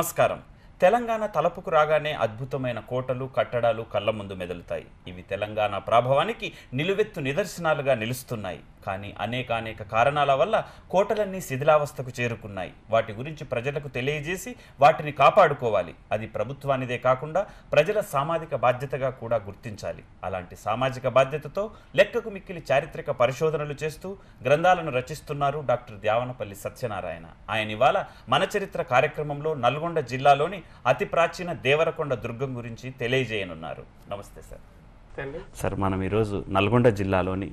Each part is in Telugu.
నమస్కారం తెలంగాణ తలపుకు రాగానే అద్భుతమైన కోటలు కట్టడాలు కళ్ళ ముందు మెదులుతాయి ఇవి తెలంగాణ ప్రాభవానికి నిలువెత్తు నిదర్శనాలుగా నిలుస్తున్నాయి కానీ అనేక అనేక కారణాల వల్ల కోటలన్నీ శిథిలావస్థకు చేరుకున్నాయి వాటి గురించి ప్రజలకు తెలియజేసి వాటిని కాపాడుకోవాలి అది ప్రభుత్వానిదే కాకుండా ప్రజల సామాజిక బాధ్యతగా కూడా గుర్తించాలి అలాంటి సామాజిక బాధ్యతతో లెక్కకు మిక్కిలి చారిత్రక పరిశోధనలు చేస్తూ గ్రంథాలను రచిస్తున్నారు డాక్టర్ ద్యావనపల్లి సత్యనారాయణ ఆయన ఇవాళ మన చరిత్ర కార్యక్రమంలో నల్గొండ జిల్లాలోని అతి ప్రాచీన దేవరకొండ దుర్గం గురించి తెలియజేయనున్నారు నమస్తే సార్ సార్ మనం ఈరోజు నల్గొండ జిల్లాలోని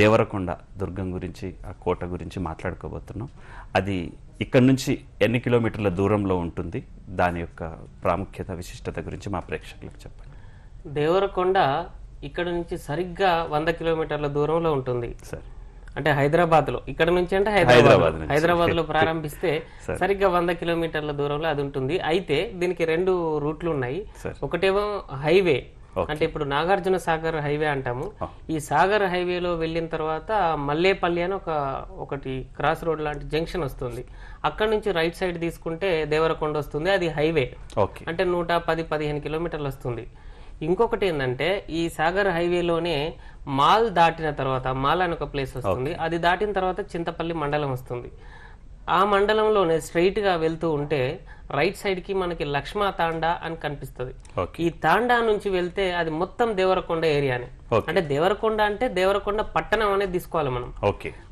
దేవరకొండ దుర్గం గురించి ఆ కోట గురించి మాట్లాడుకోబోతున్నాం అది ఇక్కడ నుంచి ఎన్ని కిలోమీటర్ల దూరంలో ఉంటుంది దాని యొక్క ప్రాముఖ్యత విశిష్టత గురించి మా ప్రేక్షకులకు చెప్పండి దేవరకొండ ఇక్కడ నుంచి సరిగ్గా వంద కిలోమీటర్ల దూరంలో ఉంటుంది సార్ అంటే హైదరాబాద్ లో ఇక్కడ నుంచి అంటే హైదరాబాద్ హైదరాబాద్ లో ప్రారంభిస్తే సరిగ్గా వంద కిలోమీటర్ల దూరంలో అది ఉంటుంది అయితే దీనికి రెండు రూట్లు ఉన్నాయి ఒకటేమో హైవే అంటే ఇప్పుడు నాగార్జున సాగర్ హైవే అంటాము ఈ సాగర్ హైవేలో వెళ్ళిన తర్వాత మల్లేపల్లి అని ఒక ఒకటి క్రాస్ రోడ్ లాంటి జంక్షన్ వస్తుంది అక్కడ నుంచి రైట్ సైడ్ తీసుకుంటే దేవరకొండ వస్తుంది అది హైవే అంటే నూట పది పదిహేను కిలోమీటర్లు వస్తుంది ఇంకొకటి ఏంటంటే ఈ సాగర్ హైవేలోనే మాల్ దాటిన తర్వాత మాల్ అని ఒక ప్లేస్ వస్తుంది అది దాటిన తర్వాత చింతపల్లి మండలం వస్తుంది ఆ మండలంలోనే గా వెళ్తూ ఉంటే రైట్ సైడ్ కి మనకి లక్ష్మా తాండా అని కనిపిస్తుంది ఈ తాండా నుంచి వెళ్తే అది మొత్తం దేవరకొండ ఏరియానే అంటే దేవరకొండ అంటే దేవరకొండ పట్టణం అనేది తీసుకోవాలి మనం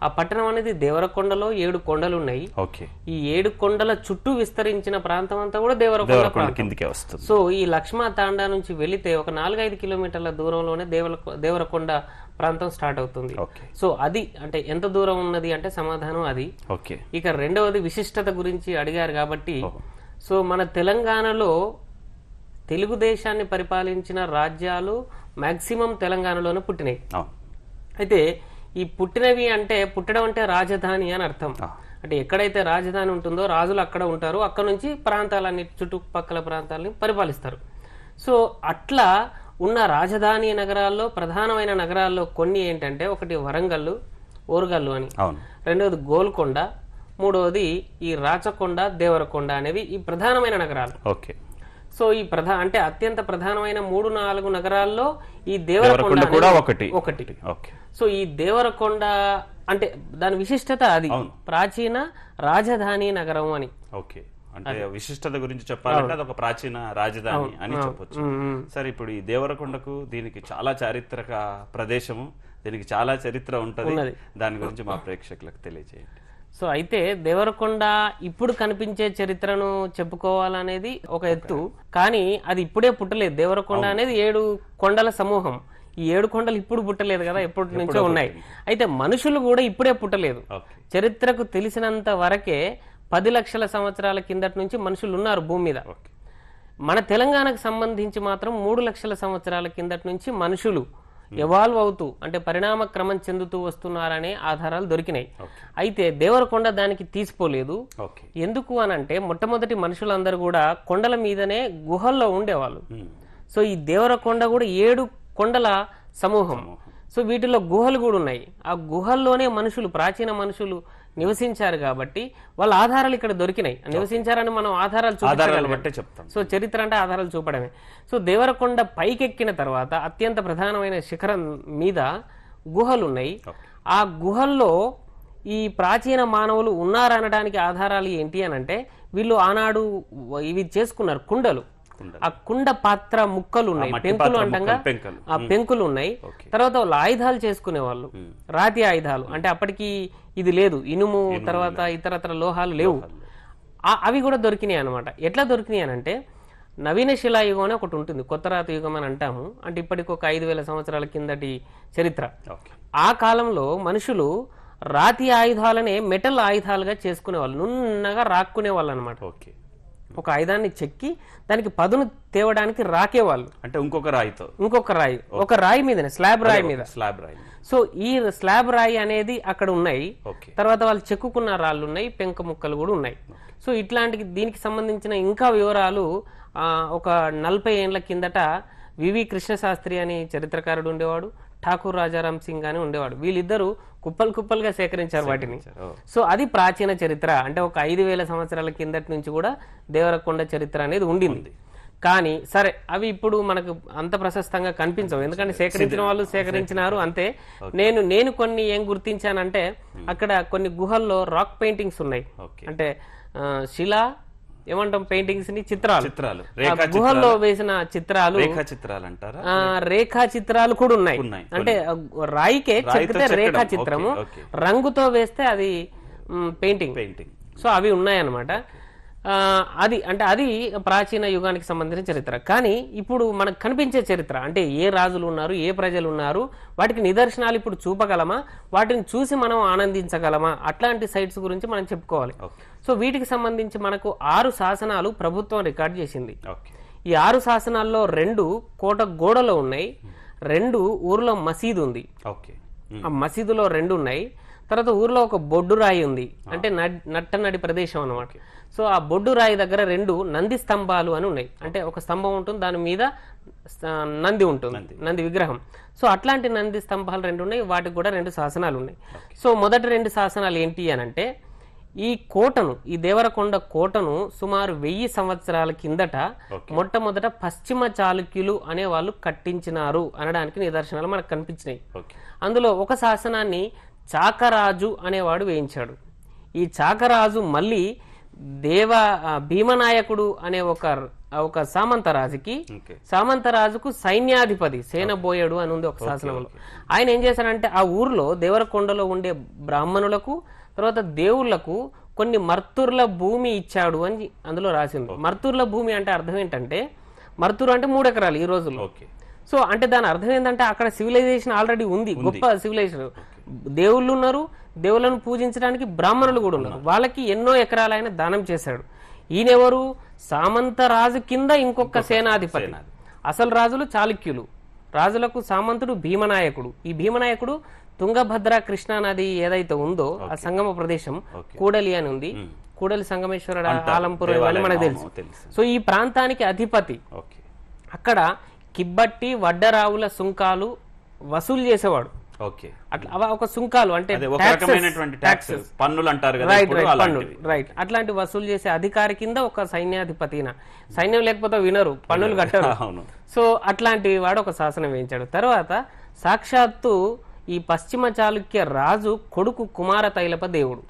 ఆ పట్టణం అనేది దేవరకొండలో ఏడు కొండలు ఉన్నాయి ఈ ఏడు కొండల చుట్టూ విస్తరించిన ప్రాంతం అంతా కూడా దేవరకొండ సో ఈ లక్ష్మా తాండా నుంచి వెళితే ఒక నాలుగైదు కిలోమీటర్ల దూరంలోనే దేవరకొండ ప్రాంతం స్టార్ట్ అవుతుంది సో అది అంటే ఎంత దూరం ఉన్నది అంటే సమాధానం అది ఓకే ఇక రెండవది విశిష్టత గురించి అడిగారు కాబట్టి సో మన తెలంగాణలో తెలుగుదేశాన్ని పరిపాలించిన రాజ్యాలు మ్యాక్సిమం తెలంగాణలోనే పుట్టినాయి అయితే ఈ పుట్టినవి అంటే పుట్టడం అంటే రాజధాని అని అర్థం అంటే ఎక్కడైతే రాజధాని ఉంటుందో రాజులు అక్కడ ఉంటారు అక్కడ నుంచి ప్రాంతాలన్నీ చుట్టుపక్కల ప్రాంతాలని పరిపాలిస్తారు సో అట్లా ఉన్న రాజధాని నగరాల్లో ప్రధానమైన నగరాల్లో కొన్ని ఏంటంటే ఒకటి వరంగల్లు ఊరుగల్లు అని రెండవది గోల్కొండ మూడవది ఈ రాచకొండ దేవరకొండ అనేవి ఈ ప్రధానమైన నగరాలు ఓకే సో ఈ ప్రధా అంటే అత్యంత ప్రధానమైన మూడు నాలుగు నగరాల్లో ఈ దేవరకొండ కూడా ఒకటి ఒకటి సో ఈ దేవరకొండ అంటే దాని విశిష్టత అది ప్రాచీన రాజధాని నగరం అని ఓకే అంటే విశిష్టత గురించి చెప్పాలంటే అది ఒక ప్రాచీన రాజధాని అని చెప్పొచ్చు సరే ఇప్పుడు ఈ దేవరకొండకు దీనికి చాలా చారిత్రక ప్రదేశము దీనికి చాలా చరిత్ర ఉంటుంది దాని గురించి మా ప్రేక్షకులకు తెలియజేయండి సో అయితే దేవరకొండ ఇప్పుడు కనిపించే చరిత్రను చెప్పుకోవాలనేది ఒక ఎత్తు కానీ అది ఇప్పుడే పుట్టలేదు దేవరకొండ అనేది ఏడు కొండల సమూహం ఈ ఏడు కొండలు ఇప్పుడు పుట్టలేదు కదా ఎప్పటి నుంచో ఉన్నాయి అయితే మనుషులు కూడా ఇప్పుడే పుట్టలేదు చరిత్రకు తెలిసినంత వరకే పది లక్షల సంవత్సరాల కిందటి నుంచి మనుషులు ఉన్నారు భూమి మీద మన తెలంగాణకు సంబంధించి మాత్రం మూడు లక్షల సంవత్సరాల కిందటి నుంచి మనుషులు ఎవాల్వ్ hmm. అవుతూ అంటే పరిణామ క్రమం చెందుతూ వస్తున్నారనే ఆధారాలు దొరికినాయి అయితే దేవరకొండ దానికి తీసిపోలేదు ఎందుకు అని అంటే మొట్టమొదటి మనుషులందరూ కూడా కొండల మీదనే గుహల్లో ఉండేవాళ్ళు hmm. సో ఈ దేవరకొండ కూడా ఏడు కొండల సమూహం సో వీటిలో గుహలు కూడా ఉన్నాయి ఆ గుహల్లోనే మనుషులు ప్రాచీన మనుషులు నివసించారు కాబట్టి వాళ్ళ ఆధారాలు ఇక్కడ దొరికినాయి నివసించారని మనం ఆధారాలు చూపించాలి చెప్తాం సో చరిత్ర అంటే ఆధారాలు చూపడమే సో దేవరకొండ పైకెక్కిన తర్వాత అత్యంత ప్రధానమైన శిఖరం మీద గుహలు ఉన్నాయి ఆ గుహల్లో ఈ ప్రాచీన మానవులు ఉన్నారనడానికి ఆధారాలు ఏంటి అని అంటే వీళ్ళు ఆనాడు ఇవి చేసుకున్నారు కుండలు ఆ కుండ పాత్ర ముక్కలు ఉన్నాయి పెంకులు అంటంగా ఆ పెంకులు ఉన్నాయి తర్వాత వాళ్ళు ఆయుధాలు చేసుకునే వాళ్ళు రాతి ఆయుధాలు అంటే అప్పటికి ఇది లేదు ఇనుము తర్వాత ఇతర లోహాలు లేవు అవి కూడా దొరికినాయి అనమాట ఎట్లా దొరికినాయి అంటే నవీన శిలాయుగం అని ఒకటి ఉంటుంది కొత్త రాత యుగం అని అంటాము అంటే ఇప్పటికి ఒక ఐదు వేల సంవత్సరాల కిందటి చరిత్ర ఆ కాలంలో మనుషులు రాతి ఆయుధాలనే మెటల్ ఆయుధాలుగా చేసుకునే వాళ్ళు నున్నగా రాక్కునే వాళ్ళు అనమాట ఓకే ఒక ఆయుధాన్ని చెక్కి దానికి పదును తేవడానికి రాకేవాళ్ళు అంటే ఇంకొక రాయితో ఇంకొక రాయి ఒక రాయి మీదనే స్లాబ్ రాయి మీద స్లాబ్ రాయి సో ఈ స్లాబ్ రాయి అనేది అక్కడ ఉన్నాయి తర్వాత వాళ్ళు చెక్కుకున్న రాళ్ళు ఉన్నాయి పెంక ముక్కలు కూడా ఉన్నాయి సో ఇట్లాంటి దీనికి సంబంధించిన ఇంకా వివరాలు ఒక నలభై ఏండ్ల కిందట వివి కృష్ణశాస్త్రి అని చరిత్రకారుడు ఉండేవాడు ఠాకూర్ రాజారాం సింగ్ అని ఉండేవాడు వీళ్ళిద్దరూ కుప్పలు కుప్పలుగా సేకరించారు వాటిని సో అది ప్రాచీన చరిత్ర అంటే ఒక ఐదు వేల సంవత్సరాల కిందటి నుంచి కూడా దేవరకొండ చరిత్ర అనేది ఉండింది కానీ సరే అవి ఇప్పుడు మనకు అంత ప్రశస్తంగా కనిపించవు ఎందుకంటే సేకరించిన వాళ్ళు సేకరించినారు అంతే నేను నేను కొన్ని ఏం గుర్తించానంటే అక్కడ కొన్ని గుహల్లో రాక్ పెయింటింగ్స్ ఉన్నాయి అంటే శిలా ఏమంటాం పెయింటింగ్స్ ని చిత్రాలు చిత్రాలు గుహల్లో వేసిన చిత్రాలు రేఖా చిత్రాలు అంటారా రేఖా చిత్రాలు కూడా ఉన్నాయి అంటే రాయికే చెక్కితే రేఖా చిత్రము రంగుతో వేస్తే అది పెయింటింగ్ పెయింటింగ్ సో అవి ఉన్నాయన్నమాట అది అంటే అది ప్రాచీన యుగానికి సంబంధించిన చరిత్ర కానీ ఇప్పుడు మనకు కనిపించే చరిత్ర అంటే ఏ రాజులు ఉన్నారు ఏ ప్రజలు ఉన్నారు వాటికి నిదర్శనాలు ఇప్పుడు చూపగలమా వాటిని చూసి మనం ఆనందించగలమా అట్లాంటి సైట్స్ గురించి మనం చెప్పుకోవాలి సో వీటికి సంబంధించి మనకు ఆరు శాసనాలు ప్రభుత్వం రికార్డ్ చేసింది ఈ ఆరు శాసనాల్లో రెండు కోట గోడలో ఉన్నాయి రెండు ఊర్లో మసీదు ఉంది ఆ మసీదులో రెండు ఉన్నాయి తర్వాత ఊర్లో ఒక బొడ్డు రాయి ఉంది అంటే నట్టనడి ప్రదేశం అనమాట సో ఆ బొడ్డు రాయి దగ్గర రెండు నంది స్తంభాలు అని ఉన్నాయి అంటే ఒక స్తంభం ఉంటుంది దాని మీద నంది ఉంటుంది నంది విగ్రహం సో అట్లాంటి నంది స్తంభాలు రెండు ఉన్నాయి వాటికి కూడా రెండు శాసనాలు ఉన్నాయి సో మొదటి రెండు శాసనాలు ఏంటి అని అంటే ఈ కోటను ఈ దేవరకొండ కోటను సుమారు వెయ్యి సంవత్సరాల కిందట మొట్టమొదట పశ్చిమ చాళుక్యులు అనే వాళ్ళు కట్టించినారు అనడానికి నిదర్శనాలు మనకు కనిపించినాయి అందులో ఒక శాసనాన్ని చాకరాజు అనేవాడు వేయించాడు ఈ చాకరాజు మళ్ళీ దేవ భీమనాయకుడు అనే ఒక ఒక సామంతరాజుకి సామంతరాజుకు సైన్యాధిపతి సేనబోయడు అని ఉంది ఒక శాసనంలో ఆయన ఏం చేశారంటే ఆ ఊర్లో దేవరకొండలో ఉండే బ్రాహ్మణులకు తర్వాత దేవుళ్లకు కొన్ని మర్తుర్ల భూమి ఇచ్చాడు అని అందులో రాసింది మర్తుర్ల భూమి అంటే అర్థం ఏంటంటే మర్తురు అంటే మూడు ఎకరాలు ఈ రోజుల్లో సో అంటే దాని అర్థం ఏంటంటే అక్కడ సివిలైజేషన్ ఆల్రెడీ ఉంది గొప్ప సివిలైజేషన్ దేవుళ్ళు ఉన్నారు దేవులను పూజించడానికి బ్రాహ్మణులు కూడా ఉన్నారు వాళ్ళకి ఎన్నో ఎకరాలైన దానం చేశాడు ఈయనెవరు సామంత రాజు కింద ఇంకొక సేనాధిపతి అసలు రాజులు చాళుక్యులు రాజులకు సామంతుడు భీమనాయకుడు ఈ భీమనాయకుడు తుంగభద్ర కృష్ణా నది ఏదైతే ఉందో ఆ సంగమ ప్రదేశం కూడలి అని ఉంది కూడలి సంగమేశ్వరుడు ఆలంపూర్ అని మనకు తెలుసు సో ఈ ప్రాంతానికి అధిపతి అక్కడ కిబ్బట్టి వడ్డరావుల సుంకాలు వసూలు చేసేవాడు అట్లా ఒక సుంకాలు అంటే పన్నులు అంటారు రైట్ రైట్ అట్లాంటి వసూలు చేసే అధికారి కింద ఒక సైన్యాధిపతిన సైన్యం లేకపోతే వినరు పన్నులు కట్టరు సో అట్లాంటి వాడు ఒక శాసనం వేయించాడు తర్వాత సాక్షాత్తు ఈ పశ్చిమ చాళుక్య రాజు కొడుకు కుమార తైలప దేవుడు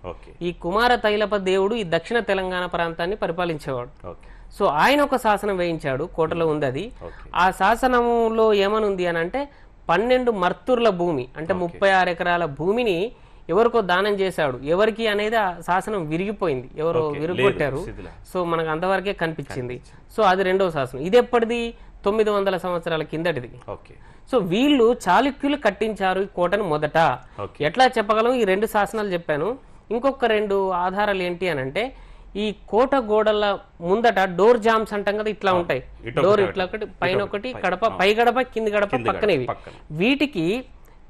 ఈ కుమార తైలప దేవుడు ఈ దక్షిణ తెలంగాణ ప్రాంతాన్ని పరిపాలించేవాడు సో ఆయన ఒక శాసనం వేయించాడు కోటలో ఉంది అది ఆ శాసనంలో ఏమనుంది అని అంటే పన్నెండు మర్తుర్ల భూమి అంటే ముప్పై ఆరు ఎకరాల భూమిని ఎవరికో దానం చేశాడు ఎవరికి అనేది ఆ శాసనం విరిగిపోయింది ఎవరో విరిగొట్టారు సో మనకు అంతవరకే కనిపించింది సో అది రెండవ శాసనం ఇది ఎప్పటిది తొమ్మిది వందల సంవత్సరాల కిందటిది సో వీళ్ళు చాళుక్యులు కట్టించారు ఈ కోటను మొదట ఎట్లా చెప్పగలం ఈ రెండు శాసనాలు చెప్పాను ఇంకొక రెండు ఆధారాలు ఏంటి అని అంటే ఈ కోట గోడల ముందట డోర్ జామ్స్ అంటాం కదా ఇట్లా ఉంటాయి డోర్ ఇట్లా ఒకటి పైన ఒకటి గడప పై గడప కింద గడప పక్కనేవి వీటికి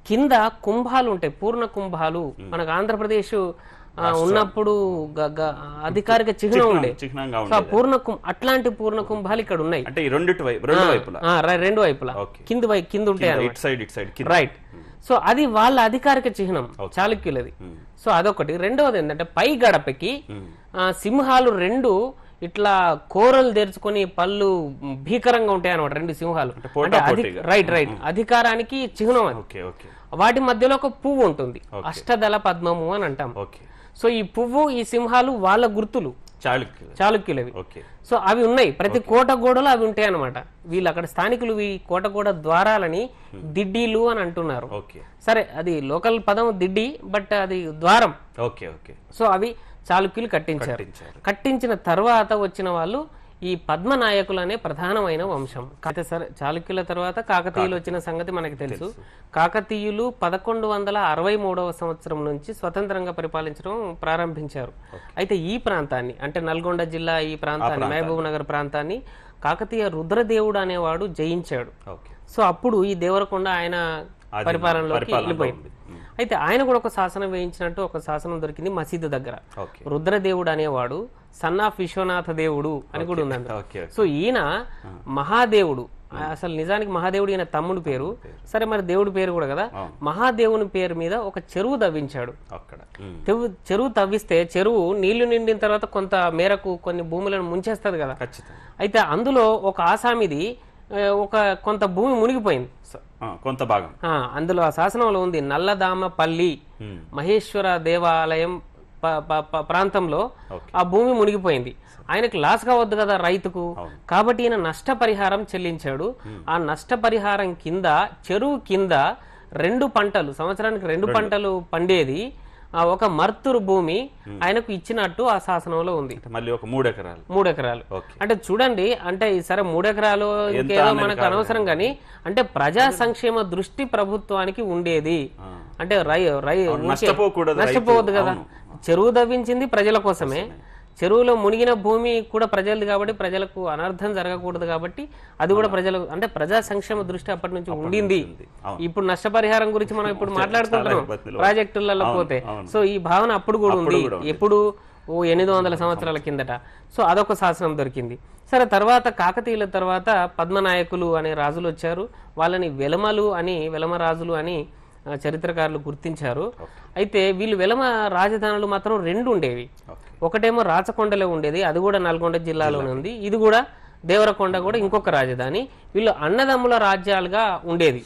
కింద కుంభాలు ఉంటాయి పూర్ణ కుంభాలు మనకు ఆంధ్రప్రదేశ్ ఉన్నప్పుడు అధికారిక చిహ్నం ఉండే పూర్ణ కుంభ అట్లాంటి పూర్ణ కుంభాలు ఇక్కడ ఉన్నాయి అంటే రెండు వైపులా కింది కింద ఉంటాయి రైట్ సో అది వాళ్ళ అధికారిక చిహ్నం చాళుక్యులది సో అదొకటి రెండవది ఏంటంటే పై గడపకి సింహాలు రెండు ఇట్లా కోరలు తెరుచుకొని పళ్ళు భీకరంగా ఉంటాయి అనమాట రెండు సింహాలు రైట్ రైట్ అధికారానికి చిహ్నం అది వాటి మధ్యలో ఒక పువ్వు ఉంటుంది అష్టదళ పద్మము అని అంటాం సో ఈ పువ్వు ఈ సింహాలు వాళ్ళ గుర్తులు చాళుక్యులు చాళుక్యులవి సో అవి ఉన్నాయి ప్రతి కోట గోడలో అవి ఉంటాయి అనమాట వీళ్ళు అక్కడ స్థానికులు ఈ కోట గోడ ద్వారాలని దిడ్డీలు అని అంటున్నారు సరే అది లోకల్ పదం దిడ్డి బట్ అది ద్వారం ఓకే ఓకే సో అవి చాళుక్యులు కట్టించారు కట్టించిన తర్వాత వచ్చిన వాళ్ళు ఈ పద్మనాయకులు అనే ప్రధానమైన వంశం అయితే సరే చాళుక్యుల తర్వాత కాకతీయులు వచ్చిన సంగతి మనకి తెలుసు కాకతీయులు పదకొండు వందల అరవై మూడవ సంవత్సరం నుంచి స్వతంత్రంగా పరిపాలించడం ప్రారంభించారు అయితే ఈ ప్రాంతాన్ని అంటే నల్గొండ జిల్లా ఈ ప్రాంతాన్ని మహబూబ్ నగర్ ప్రాంతాన్ని కాకతీయ రుద్రదేవుడు అనేవాడు జయించాడు సో అప్పుడు ఈ దేవరకొండ ఆయన పరిపాలనలోకి వెళ్ళిపోయింది అయితే ఆయన కూడా ఒక శాసనం వేయించినట్టు ఒక శాసనం దొరికింది మసీదు దగ్గర రుద్రదేవుడు అనేవాడు సన్ ఆఫ్ విశ్వనాథ దేవుడు అని కూడా ఉందంట సో ఈయన మహాదేవుడు అసలు నిజానికి మహాదేవుడు ఈయన తమ్ముడు పేరు సరే మరి దేవుడి పేరు కూడా కదా మహాదేవుని పేరు మీద ఒక చెరువు తవ్వించాడు చెరువు తవ్విస్తే చెరువు నీళ్లు నిండిన తర్వాత కొంత మేరకు కొన్ని భూములను ముంచేస్తుంది కదా అయితే అందులో ఒక ఆసామిది ఒక కొంత భూమి మునిగిపోయింది కొంత భాగం అందులో ఆ శాసనంలో ఉంది నల్లదామ పల్లి మహేశ్వర దేవాలయం ప్రాంతంలో ఆ భూమి మునిగిపోయింది ఆయనకు లాస్ కావద్దు కదా రైతుకు కాబట్టి ఈయన నష్టపరిహారం చెల్లించాడు ఆ నష్టపరిహారం కింద చెరువు కింద రెండు పంటలు సంవత్సరానికి రెండు పంటలు పండేది ఒక మర్తురు భూమి hmm. ఆయనకు ఇచ్చినట్టు ఆ శాసనంలో ఉంది మళ్ళీ ఒక మూడు ఎకరాలు మూడు ఎకరాలు అంటే చూడండి అంటే సరే మూడు ఎకరాలు ఏదో మనకు అనవసరం కానీ అంటే ప్రజా సంక్షేమ దృష్టి ప్రభుత్వానికి ఉండేది అంటే రై రై నష్టపోకూడదు నష్టపోవద్దు కదా చెరువు దవ్వించింది ప్రజల కోసమే చెరువులో మునిగిన భూమి కూడా ప్రజలది కాబట్టి ప్రజలకు అనర్థం జరగకూడదు కాబట్టి అది కూడా ప్రజలకు అంటే ప్రజా సంక్షేమ దృష్టి అప్పటి నుంచి ఉండింది ఇప్పుడు నష్టపరిహారం గురించి మనం ఇప్పుడు మాట్లాడుతుంటాం ప్రాజెక్టులలో పోతే సో ఈ భావన అప్పుడు కూడా ఉంది ఎప్పుడు ఓ ఎనిమిది వందల సంవత్సరాల కిందట సో అదొక శాసనం దొరికింది సరే తర్వాత కాకతీయుల తర్వాత పద్మనాయకులు అనే రాజులు వచ్చారు వాళ్ళని వెలమలు అని వెలమ రాజులు అని చరిత్రకారులు గుర్తించారు అయితే వీళ్ళు వెలమ రాజధానులు మాత్రం రెండు ఉండేవి ఒకటేమో రాచకొండలో ఉండేది అది కూడా నల్గొండ జిల్లాలోనే ఉంది ఇది కూడా దేవరకొండ కూడా ఇంకొక రాజధాని వీళ్ళు అన్నదమ్ముల రాజ్యాలుగా ఉండేది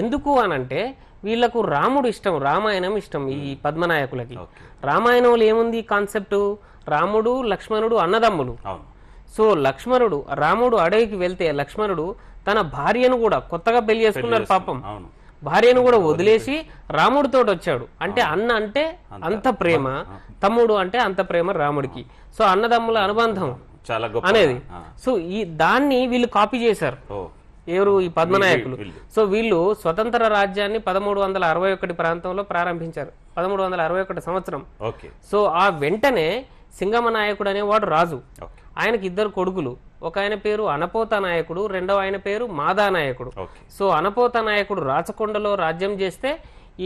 ఎందుకు అనంటే వీళ్లకు రాముడు ఇష్టం రామాయణం ఇష్టం ఈ పద్మనాయకులకి రామాయణంలో ఏముంది కాన్సెప్ట్ రాముడు లక్ష్మణుడు అన్నదమ్ములు సో లక్ష్మణుడు రాముడు అడవికి వెళ్తే లక్ష్మణుడు తన భార్యను కూడా కొత్తగా పెళ్లి చేసుకున్నారు పాపం భార్యను కూడా వదిలేసి రాముడితో వచ్చాడు అంటే అన్న అంటే అంత ప్రేమ తమ్ముడు అంటే అంత ప్రేమ రాముడికి సో అన్నదమ్ముల అనుబంధం చాలా అనేది సో ఈ దాన్ని వీళ్ళు కాపీ చేశారు ఎవరు ఈ పద్మనాయకులు సో వీళ్ళు స్వతంత్ర రాజ్యాన్ని పదమూడు వందల అరవై ఒకటి ప్రాంతంలో ప్రారంభించారు పదమూడు వందల అరవై ఒకటి సంవత్సరం సో ఆ వెంటనే సింగమ నాయకుడు అనేవాడు రాజు ఆయనకి ఇద్దరు కొడుకులు ఒక ఆయన పేరు అనపోత నాయకుడు రెండవ ఆయన పేరు మాదా నాయకుడు సో అనపోత నాయకుడు రాచకొండలో రాజ్యం చేస్తే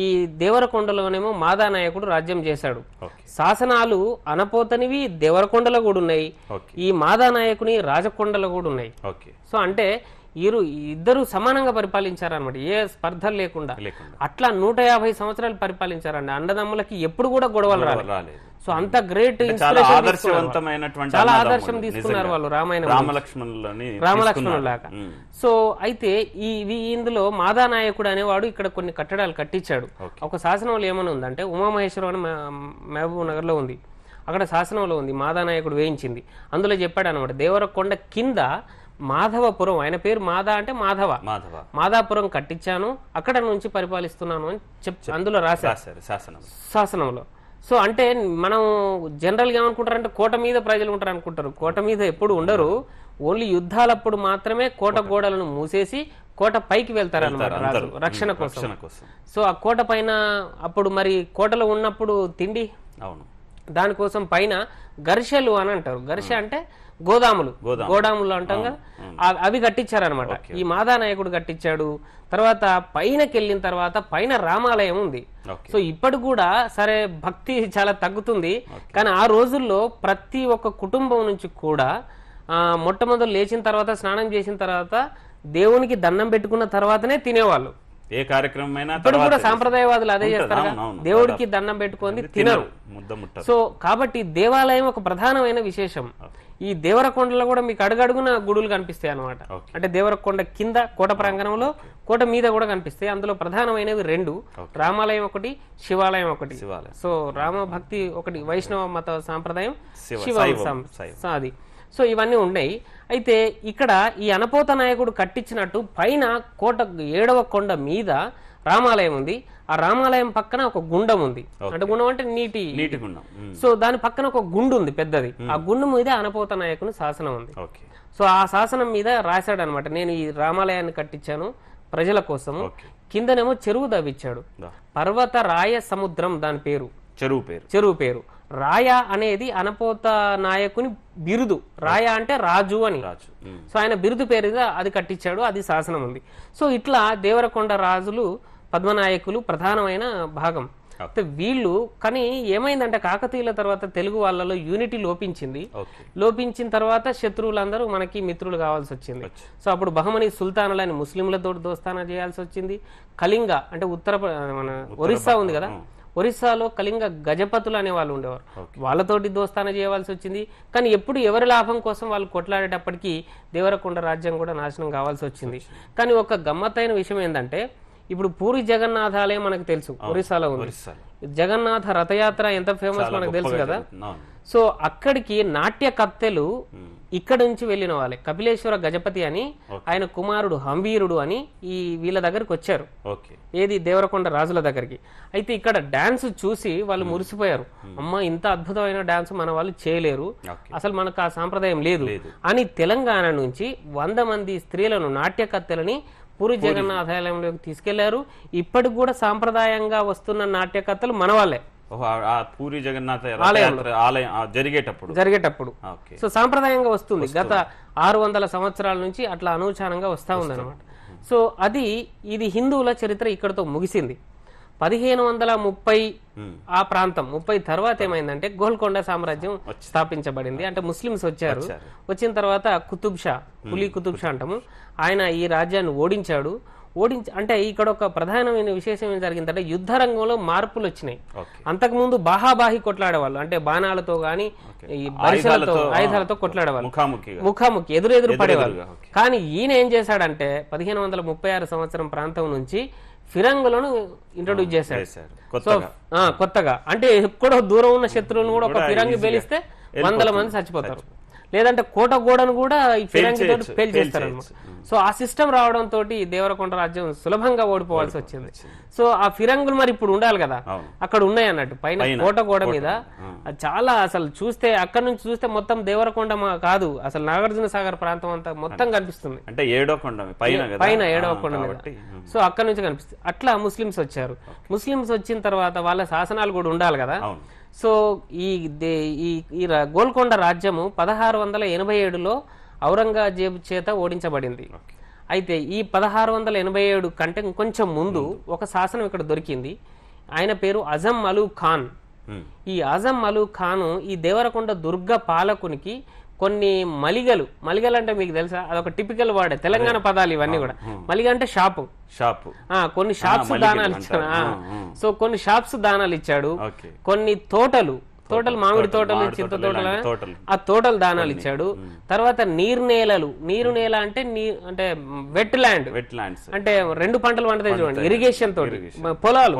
ఈ దేవరకొండలోనేమో మాదా నాయకుడు రాజ్యం చేశాడు శాసనాలు అనపోతనివి దేవరకొండలో కూడా ఉన్నాయి ఈ మాదా నాయకుని రాజకొండలో కూడా ఉన్నాయి సో అంటే ఇరు ఇద్దరు సమానంగా పరిపాలించారనమాట ఏ స్పర్ధ లేకుండా అట్లా నూట యాభై సంవత్సరాలు పరిపాలించారండి అండదమ్ములకి ఎప్పుడు కూడా గొడవలు రాలేదు సో అంత గ్రేట్ చాలా ఆదర్శం తీసుకున్నారు వాళ్ళు రామాయణ రామలక్ష్మణులని రామలక్ష్మణులు లాగా సో అయితే ఈ ఇందులో మాదా నాయకుడు అనేవాడు ఇక్కడ కొన్ని కట్టడాలు కట్టించాడు ఒక శాసనంలో ఏమని ఉందంటే ఉమామహేశ్వరం అని మహబూబ్ నగర్ లో ఉంది అక్కడ శాసనంలో ఉంది మాదా నాయకుడు వేయించింది అందులో చెప్పాడు అనమాట దేవరకొండ కింద మాధవపురం ఆయన పేరు మాధా అంటే మాధవ మాధవ మాధాపురం కట్టించాను అక్కడ నుంచి పరిపాలిస్తున్నాను అని చెప్తాను అందులో రాశారు శాసనం శాసనంలో సో అంటే మనం జనరల్గా ఏమనుకుంటారంటే కోట మీద ప్రజలు ఉంటారు అనుకుంటారు కోట మీద ఎప్పుడు ఉండరు ఓన్లీ యుద్ధాలప్పుడు మాత్రమే కోట గోడలను మూసేసి కోట పైకి వెళ్తారు అనమాట రక్షణ కోసం సో ఆ కోట పైన అప్పుడు మరి కోటలో ఉన్నప్పుడు తిండి అవును దానికోసం పైన గర్షలు అని అంటారు గర్ష అంటే గోదాములు గోదాములు అంటాం కదా అవి కట్టించారనమాట ఈ మాదానాయకుడు కట్టించాడు తర్వాత పైనకెళ్ళిన తర్వాత పైన రామాలయం ఉంది సో ఇప్పటి కూడా సరే భక్తి చాలా తగ్గుతుంది కానీ ఆ రోజుల్లో ప్రతి ఒక్క కుటుంబం నుంచి కూడా మొట్టమొదలు లేచిన తర్వాత స్నానం చేసిన తర్వాత దేవునికి దండం పెట్టుకున్న తర్వాతనే తినేవాళ్ళు ఏ కార్యక్రమం అయినా కూడా సాంప్రదాయవాదులు అదే చేస్తారు దేవుడికి దండం పెట్టుకొని తినరు సో కాబట్టి దేవాలయం ఒక ప్రధానమైన విశేషం ఈ దేవరకొండలో కూడా మీకు అడుగడుగున గుడులు కనిపిస్తాయి అనమాట అంటే దేవరకొండ కింద కోట ప్రాంగణంలో కోట మీద కూడా కనిపిస్తాయి అందులో ప్రధానమైనవి రెండు రామాలయం ఒకటి శివాలయం ఒకటి సో రామ భక్తి ఒకటి వైష్ణవ మత సాంప్రదాయం శివ అది సో ఇవన్నీ ఉన్నాయి అయితే ఇక్కడ ఈ అనపోత నాయకుడు కట్టించినట్టు పైన కోట ఏడవ కొండ మీద రామాలయం ఉంది ఆ రామాలయం పక్కన ఒక గుండం ఉంది అంటే గుండం అంటే నీటి నీటి గుండం సో దాని పక్కన ఒక గుండు ఉంది పెద్దది ఆ గుండు మీద అనపోత నాయకుని శాసనం ఉంది సో ఆ శాసనం మీద రాశాడు అనమాట నేను ఈ రామాలయాన్ని కట్టించాను ప్రజల కోసము కిందనేమో చెరువు దవ్విచ్చాడు పర్వత రాయ సముద్రం దాని పేరు చెరువు పేరు చెరువు పేరు రాయ అనేది అనపోత నాయకుని బిరుదు రాయ అంటే రాజు అని రాజు సో ఆయన బిరుదు పేరుగా అది కట్టించాడు అది శాసనం ఉంది సో ఇట్లా దేవరకొండ రాజులు పద్మనాయకులు ప్రధానమైన భాగం వీళ్ళు కానీ ఏమైందంటే కాకతీయుల తర్వాత తెలుగు వాళ్ళలో యూనిటీ లోపించింది లోపించిన తర్వాత శత్రువులందరూ మనకి మిత్రులు కావాల్సి వచ్చింది సో అప్పుడు బహమని సుల్తానులని ముస్లింలతో దోస్తానా చేయాల్సి వచ్చింది కళింగ అంటే ఉత్తర మన ఒరిస్సా ఉంది కదా ఒరిస్సాలో కళింగ గజపతులు అనే వాళ్ళు ఉండేవారు వాళ్ళతోటి దోస్తాన చేయవలసి వచ్చింది కానీ ఎప్పుడు ఎవరి లాభం కోసం వాళ్ళు కొట్లాడేటప్పటికీ దేవరకొండ రాజ్యం కూడా నాశనం కావాల్సి వచ్చింది కానీ ఒక గమ్మత్తైన విషయం ఏంటంటే ఇప్పుడు పూరి జగన్నాథాలే మనకు తెలుసు ఒరిస్సాలో ఉంది జగన్నాథ రథయాత్ర ఎంత ఫేమస్ మనకు తెలుసు కదా సో అక్కడికి నాట్య కత్తెలు ఇక్కడ నుంచి వెళ్ళిన వాళ్ళే కపిలేశ్వర గజపతి అని ఆయన కుమారుడు హంవీరుడు అని ఈ వీళ్ళ దగ్గరికి వచ్చారు ఏది దేవరకొండ రాజుల దగ్గరికి అయితే ఇక్కడ డాన్స్ చూసి వాళ్ళు మురిసిపోయారు అమ్మ ఇంత అద్భుతమైన డాన్స్ మన వాళ్ళు చేయలేరు అసలు మనకు ఆ సాంప్రదాయం లేదు అని తెలంగాణ నుంచి వంద మంది స్త్రీలను నాట్యకర్తలని పూరి జగన్నాథాలయంలోకి తీసుకెళ్లారు ఇప్పటికి కూడా సాంప్రదాయంగా వస్తున్న నాట్యకర్తలు మన వాళ్ళే పూరి జగన్నాథ ఆలయం జరిగేటప్పుడు జరిగేటప్పుడు సో సాంప్రదాయంగా వస్తుంది గత ఆరు వందల సంవత్సరాల నుంచి అట్లా అనూచానంగా వస్తూ ఉందన్నమాట సో అది ఇది హిందువుల చరిత్ర ఇక్కడతో ముగిసింది పదిహేను వందల ముప్పై ఆ ప్రాంతం ముప్పై తర్వాత ఏమైందంటే గోల్కొండ సామ్రాజ్యం స్థాపించబడింది అంటే ముస్లిమ్స్ వచ్చారు వచ్చిన తర్వాత కుతుబ్ షా పులి కుతుబ్ షా అంటాము ఆయన ఈ రాజ్యాన్ని ఓడించాడు ఓడించి అంటే ఇక్కడ ఒక ప్రధానమైన విశేషం ఏం జరిగిందంటే యుద్ధ రంగంలో మార్పులు వచ్చినాయి అంతకుముందు బాహాబాహి కొట్లాడేవాళ్ళు అంటే బాణాలతో గాని ఈ బరిసలతో ఆయుధాలతో కొట్లాడేవాళ్ళు ముఖాముఖి ఎదురెదురు పడేవాళ్ళు కానీ ఈయన ఏం చేశాడంటే పదిహేను వందల ముప్పై ఆరు సంవత్సరం ప్రాంతం నుంచి ఫిరంగులను ఇంట్రొడ్యూస్ చేశాడు సో కొత్తగా అంటే ఎక్కడో దూరం ఉన్న శత్రువులను కూడా ఒక ఫిరంగి పేలిస్తే వందల మంది చచ్చిపోతారు లేదంటే కోట గోడను కూడా ఈ ఫిరంగితో ఫెయిల్ చేస్తారు సో ఆ సిస్టమ్ రావడం తోటి దేవరకొండ రాజ్యం సులభంగా ఓడిపోవాల్సి వచ్చింది సో ఆ ఫిరంగులు మరి ఇప్పుడు ఉండాలి కదా అక్కడ ఉన్నాయి అన్నట్టు పైన కోట గోడ మీద చాలా అసలు చూస్తే అక్కడ నుంచి చూస్తే మొత్తం దేవరకొండ కాదు అసలు నాగార్జున సాగర్ ప్రాంతం అంతా మొత్తం కనిపిస్తుంది అంటే ఏడో కొండ పైన ఏడవ కొండ సో అక్కడ నుంచి కనిపిస్తుంది అట్లా ముస్లిమ్స్ వచ్చారు ముస్లిమ్స్ వచ్చిన తర్వాత వాళ్ళ శాసనాలు కూడా ఉండాలి కదా సో ఈ ఈ గోల్కొండ రాజ్యము పదహారు వందల ఎనభై ఏడులో ఔరంగజేబు చేత ఓడించబడింది అయితే ఈ పదహారు వందల ఎనభై ఏడు కంటే కొంచెం ముందు ఒక శాసనం ఇక్కడ దొరికింది ఆయన పేరు అజం అలూ ఖాన్ ఈ అజం అలూ ఖాను ఈ దేవరకొండ దుర్గ పాలకునికి కొన్ని మలిగలు మలిగలు అంటే మీకు తెలుసా అదొక టిపికల్ వాడే తెలంగాణ పదాలు ఇవన్నీ కూడా మలిగ అంటే షాపు షాప్ కొన్ని షాప్స్ దానాలు ఇచ్చాడు సో కొన్ని షాప్స్ దానాలు ఇచ్చాడు కొన్ని తోటలు తోటలు మామిడి తోటలు చింత తోటలు ఆ తోటలు దానాలు ఇచ్చాడు తర్వాత నీరు నేలలు నీరు నేల అంటే అంటే వెట్ ల్యాండ్ వెట్ ల్యాండ్ అంటే రెండు పంటలు పండుతాయి చూడండి ఇరిగేషన్ తోటి పొలాలు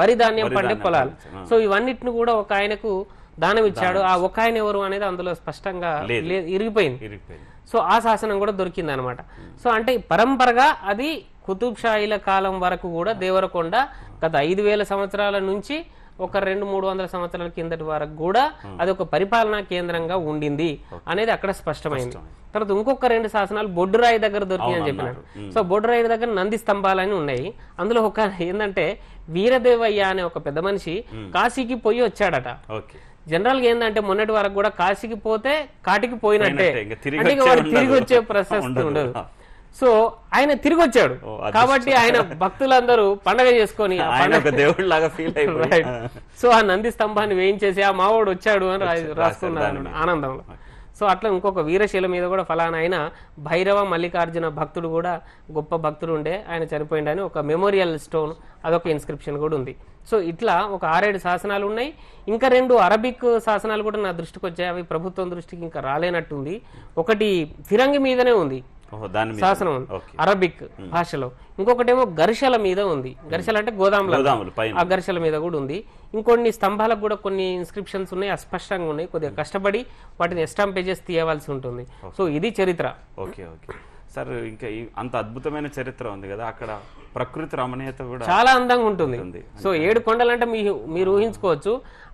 వరి ధాన్యం పండే పొలాలు సో ఇవన్నిటిని కూడా ఒక ఆయనకు దానం ఇచ్చాడు ఆ ఒక ఆయన ఎవరు అనేది అందులో స్పష్టంగా ఇరిగిపోయింది సో ఆ శాసనం కూడా దొరికింది అనమాట సో అంటే పరంపరగా అది కుతుబ్షాయిల కాలం వరకు కూడా దేవరకొండ గత ఐదు వేల సంవత్సరాల నుంచి ఒక రెండు మూడు వందల సంవత్సరాల కిందటి వరకు కూడా అది ఒక పరిపాలనా కేంద్రంగా ఉండింది అనేది అక్కడ స్పష్టమైంది తర్వాత ఇంకొక రెండు శాసనాలు బొడ్డురాయి దగ్గర అని చెప్పినారు సో బొడ్డురాయి దగ్గర నంది స్తంభాలని ఉన్నాయి అందులో ఒక ఏంటంటే వీరదేవయ్య అనే ఒక పెద్ద మనిషి కాశీకి పోయి వచ్చాడట జనరల్గా ఏంటంటే మొన్నటి వరకు కూడా కాశీకి పోతే కాటికి పోయినట్టే అంటే వాడు తిరిగి వచ్చే ప్రశస్తి ఉండదు సో ఆయన తిరిగి వచ్చాడు కాబట్టి ఆయన భక్తులందరూ పండగ చేసుకొని సో ఆ నంది స్తంభాన్ని వేయించేసి ఆ మావోడు వచ్చాడు అని రాసుకున్నాడు ఆనందంలో సో అట్లా ఇంకొక వీరశైల మీద కూడా ఫలానా ఆయన భైరవ మల్లికార్జున భక్తుడు కూడా గొప్ప భక్తుడు ఉండే ఆయన చనిపోయిండని ఒక మెమోరియల్ స్టోన్ అదొక ఇన్స్క్రిప్షన్ కూడా ఉంది సో ఇట్లా ఒక ఆరేడు శాసనాలు ఉన్నాయి ఇంకా రెండు అరబిక్ శాసనాలు కూడా నా దృష్టికి వచ్చాయి అవి ప్రభుత్వం దృష్టికి ఇంకా రాలేనట్టుంది ఒకటి ఫిరంగి మీదనే ఉంది శాసనం అరబిక్ భాషలో ఇంకొకటి ఏమో గరిషల మీద ఉంది గరిషల అంటే గోదాముల ఆ ఘర్షల మీద కూడా ఉంది ఇంకొన్ని స్తంభాలకు కూడా కొన్ని ఇన్స్క్రిప్షన్స్ ఉన్నాయి అస్పష్టంగా ఉన్నాయి కొద్దిగా కష్టపడి వాటిని ఎస్టాంపేజెస్ తీయవలసి ఉంటుంది సో ఇది చరిత్ర ఓకే ఓకే సార్ ఇంకా అంత అద్భుతమైన చరిత్ర ఉంది కదా అక్కడ ప్రకృతి రమణీయత కూడా చాలా అందంగా ఉంటుంది సో ఏడు కొండలు అంటే మీరు ఊహించుకోవచ్చు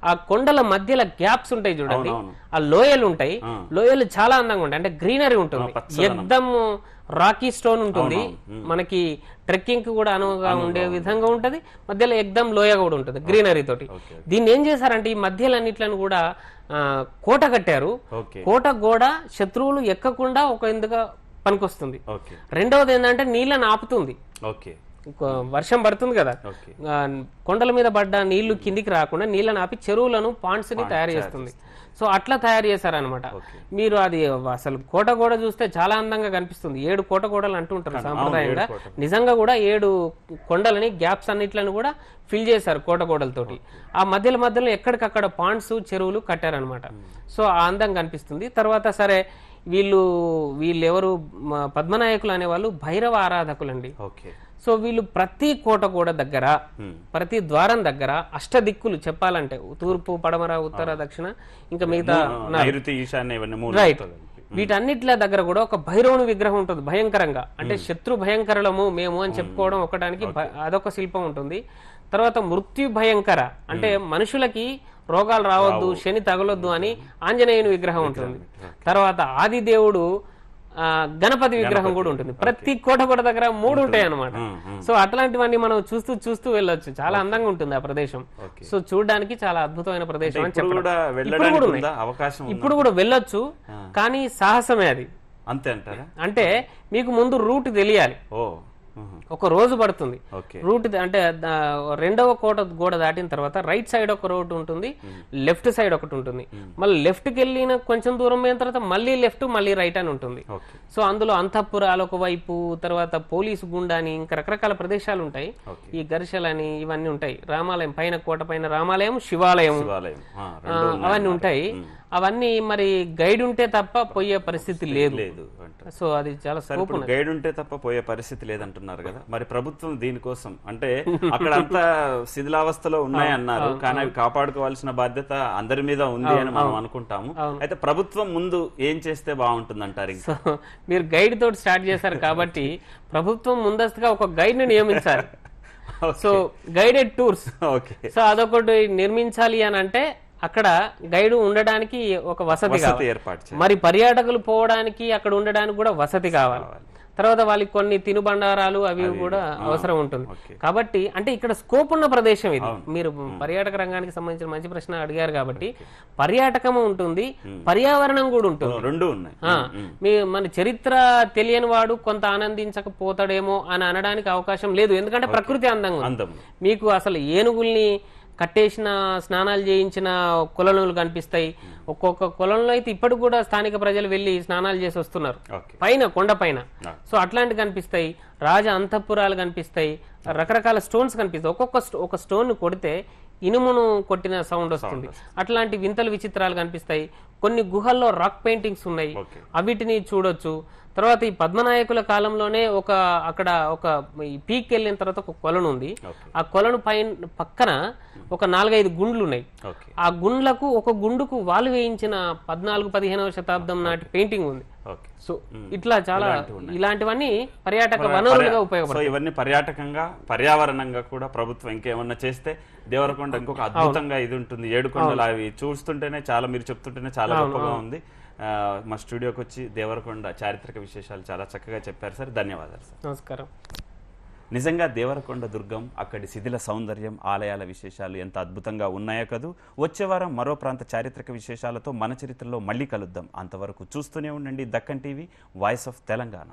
ఆ కొండల మధ్యలో గ్యాప్స్ ఉంటాయి చూడండి ఆ లోయలు ఉంటాయి లోయలు చాలా అందంగా ఉంటాయి అంటే గ్రీనరీ ఉంటుంది ఎద్దం రాకీ స్టోన్ ఉంటుంది మనకి ట్రెక్కింగ్ కి కూడా అనువుగా ఉండే విధంగా ఉంటుంది మధ్యలో ఎగ్దమ్ లోయ కూడా ఉంటుంది గ్రీనరీ తోటి దీన్ని ఏం చేశారంటే ఈ మధ్యలన్నిట్లను కూడా కోట కట్టారు కోట గోడ శత్రువులు ఎక్కకుండా ఒక ఇందుగా పనికొస్తుంది రెండవది ఏంటంటే నీళ్ళని ఆపుతుంది వర్షం పడుతుంది కదా కొండల మీద పడ్డ నీళ్లు కిందికి రాకుండా నీళ్ళని ఆపి చెరువులను పాండ్స్ ని తయారు చేస్తుంది సో అట్లా తయారు చేశారనమాట మీరు అది అసలు కోట గోడ చూస్తే చాలా అందంగా కనిపిస్తుంది ఏడు కోట గోడలు అంటుంటారు సాంప్రదాయంగా నిజంగా కూడా ఏడు కొండలని గ్యాప్స్ అన్నిట్లను కూడా ఫిల్ చేశారు కోట గోడలతోటి ఆ మధ్యలో మధ్యలో ఎక్కడికక్కడ పాండ్స్ చెరువులు కట్టారనమాట సో ఆ అందంగా కనిపిస్తుంది తర్వాత సరే వీళ్ళు వీళ్ళెవరు పద్మనాయకులు అనేవాళ్ళు భైరవ ఆరాధకులండి సో వీళ్ళు ప్రతి కోట కూడా దగ్గర ప్రతి ద్వారం దగ్గర అష్ట దిక్కులు చెప్పాలంటే తూర్పు పడమర ఉత్తర దక్షిణ ఇంకా మిగతా రైట్ వీటన్నిట్ల దగ్గర కూడా ఒక భైరవుని విగ్రహం ఉంటుంది భయంకరంగా అంటే శత్రు భయంకరలము మేము అని చెప్పుకోవడం ఒకటానికి అదొక శిల్పం ఉంటుంది తర్వాత మృత్యు భయంకర అంటే మనుషులకి రోగాలు రావద్దు శని తగలొద్దు అని ఆంజనేయుని విగ్రహం ఉంటుంది తర్వాత ఆది దేవుడు గణపతి విగ్రహం కూడా ఉంటుంది ప్రతి కోట దగ్గర మూడు ఉంటాయి అనమాట సో అట్లాంటివన్నీ మనం చూస్తూ చూస్తూ వెళ్ళొచ్చు చాలా అందంగా ఉంటుంది ఆ ప్రదేశం సో చూడడానికి చాలా అద్భుతమైన ప్రదేశం అని చెప్పడం ఇప్పుడు కూడా వెళ్ళొచ్చు కానీ సాహసమే అది అంతే అంటే మీకు ముందు రూట్ తెలియాలి ఒక రోజు పడుతుంది రూట్ అంటే రెండవ కోట గోడ దాటిన తర్వాత రైట్ సైడ్ ఒక రోడ్ ఉంటుంది లెఫ్ట్ సైడ్ ఒకటి ఉంటుంది మళ్ళీ లెఫ్ట్కి వెళ్ళిన కొంచెం దూరం పోయిన తర్వాత మళ్ళీ లెఫ్ట్ మళ్ళీ రైట్ అని ఉంటుంది సో అందులో అంతఃపురాలు ఒకవైపు తర్వాత పోలీసు అని ఇంకా రకరకాల ప్రదేశాలు ఉంటాయి ఈ ఘర్షలని ఇవన్నీ ఉంటాయి రామాలయం పైన కోట పైన రామాలయం శివాలయం అవన్నీ ఉంటాయి అవన్నీ మరి గైడ్ ఉంటే తప్ప పోయే పరిస్థితి లేదు లేదు సో అది చాలా సరే గైడ్ ఉంటే తప్ప పోయే పరిస్థితి లేదంటున్నారు కదా మరి ప్రభుత్వం దీనికోసం అంటే అక్కడ అంతా శిథిలావస్థలో ఉన్నాయన్నారు కానీ అవి కాపాడుకోవాల్సిన బాధ్యత అందరి మీద ఉంది అని మనం అనుకుంటాము అయితే ప్రభుత్వం ముందు ఏం చేస్తే బాగుంటుంది అంటారు మీరు గైడ్ తోటి స్టార్ట్ చేశారు కాబట్టి ప్రభుత్వం ముందస్తుగా ఒక గైడ్ ని నియమించారు సో గైడెడ్ టూర్స్ సో అదొకటి నిర్మించాలి అని అంటే అక్కడ గైడ్ ఉండడానికి ఒక వసతి కావాలి మరి పర్యాటకులు పోవడానికి అక్కడ ఉండడానికి కూడా వసతి కావాలి తర్వాత వాళ్ళకి కొన్ని తినుబండారాలు అవి కూడా అవసరం ఉంటుంది కాబట్టి అంటే ఇక్కడ స్కోప్ ఉన్న ప్రదేశం ఇది మీరు పర్యాటక రంగానికి సంబంధించిన మంచి ప్రశ్న అడిగారు కాబట్టి పర్యాటకము ఉంటుంది పర్యావరణం కూడా ఉంటుంది రెండు ఉన్నాయి మన చరిత్ర తెలియని వాడు కొంత ఆనందించకపోతాడేమో అని అనడానికి అవకాశం లేదు ఎందుకంటే ప్రకృతి అందంగా మీకు అసలు ఏనుగుల్ని కట్టేసిన స్నానాలు చేయించిన కులనులు కనిపిస్తాయి ఒక్కొక్క కులంలో అయితే ఇప్పటి కూడా స్థానిక ప్రజలు వెళ్ళి స్నానాలు చేసి వస్తున్నారు పైన కొండ పైన సో అట్లాంటివి కనిపిస్తాయి రాజ అంతఃపురాలు కనిపిస్తాయి రకరకాల స్టోన్స్ కనిపిస్తాయి ఒక్కొక్క ఒక స్టోన్ కొడితే ఇనుమును కొట్టిన సౌండ్ వస్తుంది అట్లాంటి వింతలు విచిత్రాలు కనిపిస్తాయి కొన్ని గుహల్లో రాక్ పెయింటింగ్స్ ఉన్నాయి అవిటిని చూడొచ్చు తర్వాత ఈ పద్మనాయకుల కాలంలోనే ఒక అక్కడ ఒక పీక్ వెళ్ళిన తర్వాత ఒక కొలను ఉంది ఆ కొలను పైన పక్కన ఒక నాలుగైదు గుండ్లు ఉన్నాయి ఆ గుండ్లకు ఒక గుండుకు వాళ్ళు వేయించిన పద్నాలుగు పదిహేనవ శతాబ్దం నాటి పెయింటింగ్ ఉంది సో ఇట్లా చాలా ఇలాంటివన్నీ పర్యాటక వనరులుగా ఉపయోగపడతాయి ఇవన్నీ పర్యాటకంగా పర్యావరణంగా కూడా ప్రభుత్వం ఇంకేమన్నా చేస్తే దేవరకొండ ఇంకొక అద్భుతంగా ఇది ఉంటుంది ఏడుకొండలు అవి చూస్తుంటేనే చాలా మీరు చెప్తుంటేనే చాలా గొప్పగా ఉంది మా స్టూడియోకి వచ్చి దేవరకొండ చారిత్రక విశేషాలు చాలా చక్కగా చెప్పారు సార్ ధన్యవాదాలు సార్ నమస్కారం నిజంగా దేవరకొండ దుర్గం అక్కడి శిథిల సౌందర్యం ఆలయాల విశేషాలు ఎంత అద్భుతంగా ఉన్నాయో కదూ వచ్చే వారం మరో ప్రాంత చారిత్రక విశేషాలతో మన చరిత్రలో మళ్ళీ కలుద్దాం అంతవరకు చూస్తూనే ఉండండి Deccan TV voice of Telangana